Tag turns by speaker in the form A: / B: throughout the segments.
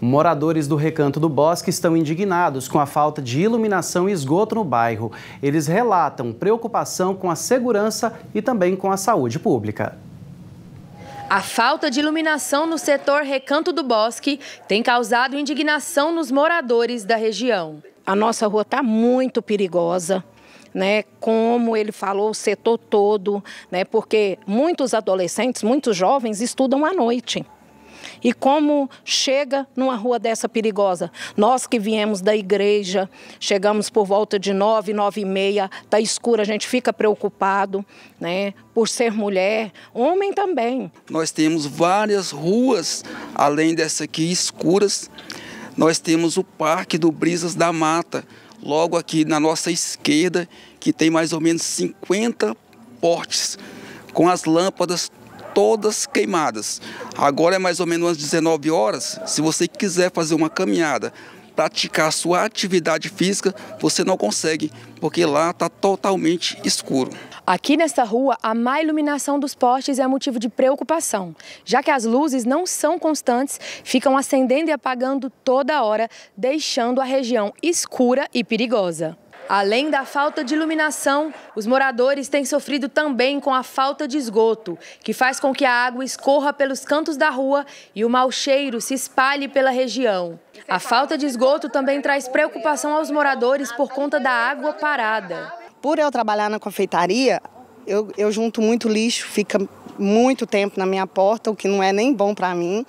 A: Moradores do Recanto do Bosque estão indignados com a falta de iluminação e esgoto no bairro. Eles relatam preocupação com a segurança e também com a saúde pública.
B: A falta de iluminação no setor Recanto do Bosque tem causado indignação nos
C: moradores da região. A nossa rua está muito perigosa. Né, como ele falou, o setor todo, né, porque muitos adolescentes, muitos jovens estudam à noite. E como chega numa rua dessa perigosa? Nós que viemos da igreja, chegamos por volta de nove, nove e meia, tá escuro, a gente fica preocupado, né? Por ser mulher, homem também.
D: Nós temos várias ruas, além dessa aqui, escuras. Nós temos o Parque do Brisas da Mata, logo aqui na nossa esquerda, que tem mais ou menos 50 portes com as lâmpadas todas queimadas. Agora é mais ou menos umas 19 horas. Se você quiser fazer uma caminhada, praticar sua atividade física, você não consegue, porque lá está totalmente escuro.
B: Aqui nesta rua, a má iluminação dos postes é motivo de preocupação, já que as luzes não são constantes, ficam acendendo e apagando toda hora, deixando a região escura e perigosa. Além da falta de iluminação, os moradores têm sofrido também com a falta de esgoto, que faz com que a água escorra pelos cantos da rua e o mau cheiro se espalhe pela região. A falta de esgoto também traz preocupação aos moradores por conta da água
E: parada. Por eu trabalhar na confeitaria, eu, eu junto muito lixo, fica muito tempo na minha porta, o que não é nem bom para mim.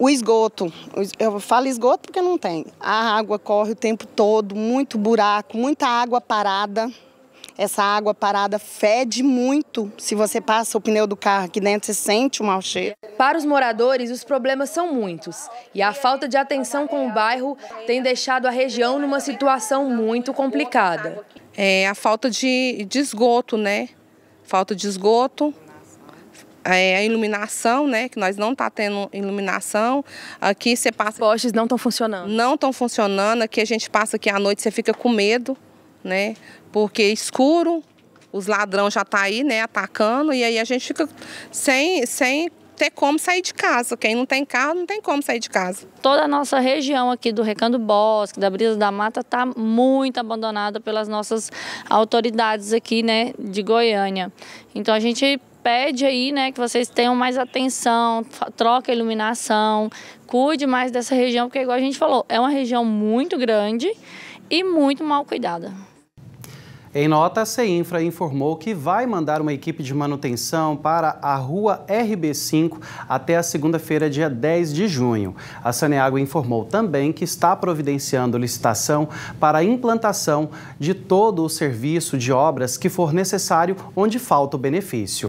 E: O esgoto, eu falo esgoto porque não tem. A água corre o tempo todo, muito buraco, muita água parada. Essa água parada fede muito. Se você passa o pneu do carro aqui dentro, você sente o mau cheiro. Para os moradores, os problemas são muitos. E
B: a falta de atenção com o bairro tem deixado a região numa situação muito complicada.
F: É a falta de, de esgoto, né? Falta de esgoto, é, a iluminação, né? Que nós não tá tendo iluminação. Aqui ah, você passa. Os postes não estão funcionando. Não estão funcionando. Aqui a gente passa aqui à noite, você fica com medo, né? Porque é escuro, os ladrões já tá aí, né? Atacando e aí a gente fica sem, sem ter como sair de casa. Quem não tem carro não tem como sair de casa.
E: Toda a nossa região aqui do Recanto Bosque, da Brisa da Mata, está muito abandonada pelas nossas autoridades aqui né, de Goiânia. Então a gente pede aí, né, que vocês tenham mais atenção, troca a iluminação, cuide mais dessa região, porque igual a gente falou, é uma região muito grande e muito mal cuidada.
A: Em nota, a CEINFRA informou que vai mandar uma equipe de manutenção para a rua RB5 até a segunda-feira, dia 10 de junho. A Saneágua informou também que está providenciando licitação para a implantação de todo o serviço de obras que for necessário onde falta o benefício.